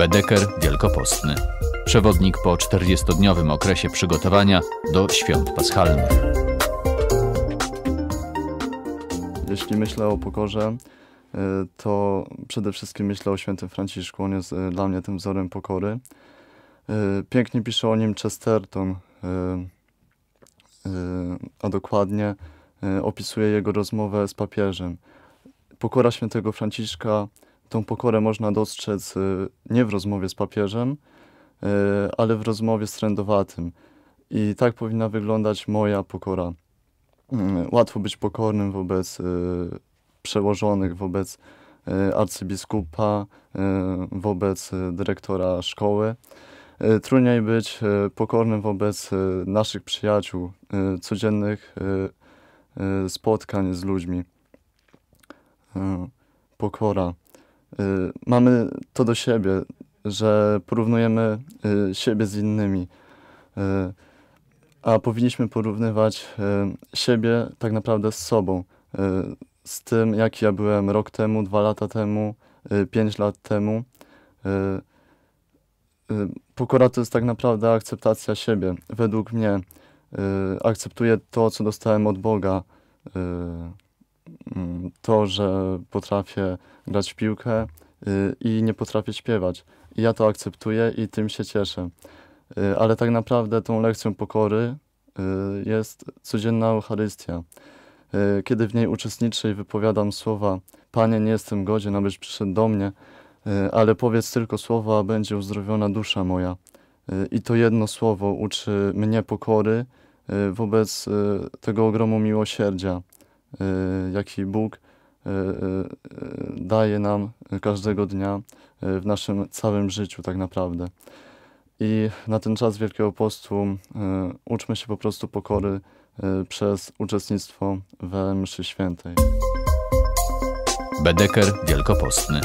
Bedeker Wielkopostny. Przewodnik po 40-dniowym okresie przygotowania do świąt paschalnych. Jeśli myślę o pokorze, e, to przede wszystkim myślę o świętym Franciszku. On jest e, dla mnie tym wzorem pokory. E, pięknie pisze o nim Chesterton, a dokładnie opisuje jego rozmowę z papieżem. Pokora świętego Franciszka Tą pokorę można dostrzec y, nie w rozmowie z papieżem, y, ale w rozmowie z trędowatym. I tak powinna wyglądać moja pokora. Mm, łatwo być pokornym wobec y, przełożonych, wobec arcybiskupa, wobec dyrektora szkoły. Trudniej być pokornym wobec naszych przyjaciół, codziennych spotkań z ludźmi. Pokora. Y, mamy to do siebie, że porównujemy y, siebie z innymi, y, a powinniśmy porównywać siebie tak naprawdę z sobą, z tym, jaki ja byłem rok temu, dwa lata temu, pięć lat temu. Pokora to jest tak naprawdę akceptacja siebie. Według mnie akceptuję to, co dostałem od Boga. Mm, to, że potrafię grać w piłkę y, i nie potrafię śpiewać. ja to akceptuję i tym się cieszę. Y, ale tak naprawdę tą lekcją pokory y, jest codzienna Eucharystia. Kiedy w niej uczestniczę i wypowiadam słowa: Panie, nie jestem godzien, abyś przyszedł do mnie, ale powiedz tylko słowo, a będzie uzdrowiona dusza moja. I to jedno słowo uczy mnie pokory wobec tego ogromu miłosierdzia Y, jaki Bóg y, y, daje nam każdego dnia w naszym całym życiu tak naprawdę. I na ten czas Wielkiego Postu uczmy się po prostu pokory przez uczestnictwo w mszy świętej. Bedeker Wielkopostny.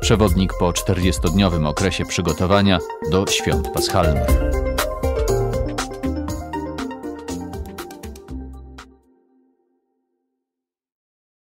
Przewodnik po 40-dniowym okresie przygotowania do świąt paschalnych.